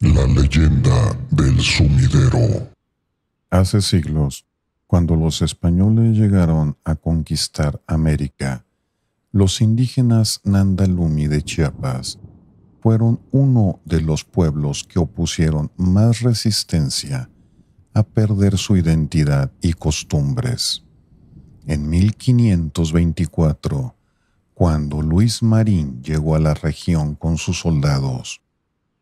La leyenda del sumidero. Hace siglos, cuando los españoles llegaron a conquistar América, los indígenas Nandalumi de Chiapas fueron uno de los pueblos que opusieron más resistencia a perder su identidad y costumbres. En 1524, cuando Luis Marín llegó a la región con sus soldados,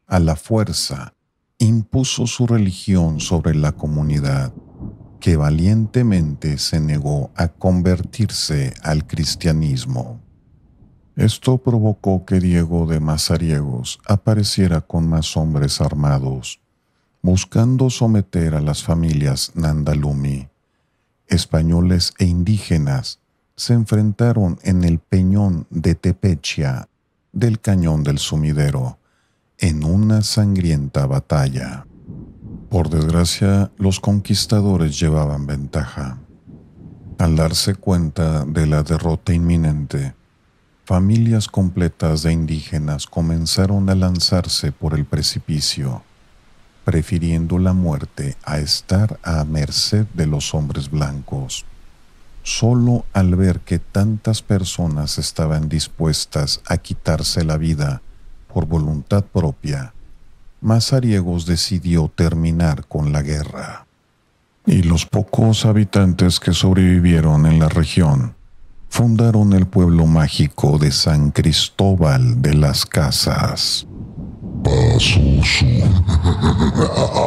a la fuerza, impuso su religión sobre la comunidad, que valientemente se negó a convertirse al cristianismo. Esto provocó que Diego de Mazariegos apareciera con más hombres armados, buscando someter a las familias Nandalumi. Españoles e indígenas se enfrentaron en el peñón de Tepechia del cañón del sumidero en una sangrienta batalla. Por desgracia, los conquistadores llevaban ventaja. Al darse cuenta de la derrota inminente, familias completas de indígenas comenzaron a lanzarse por el precipicio, prefiriendo la muerte a estar a merced de los hombres blancos. Solo al ver que tantas personas estaban dispuestas a quitarse la vida, por voluntad propia, Mazariegos decidió terminar con la guerra. Y los pocos habitantes que sobrevivieron en la región fundaron el pueblo mágico de San Cristóbal de las Casas.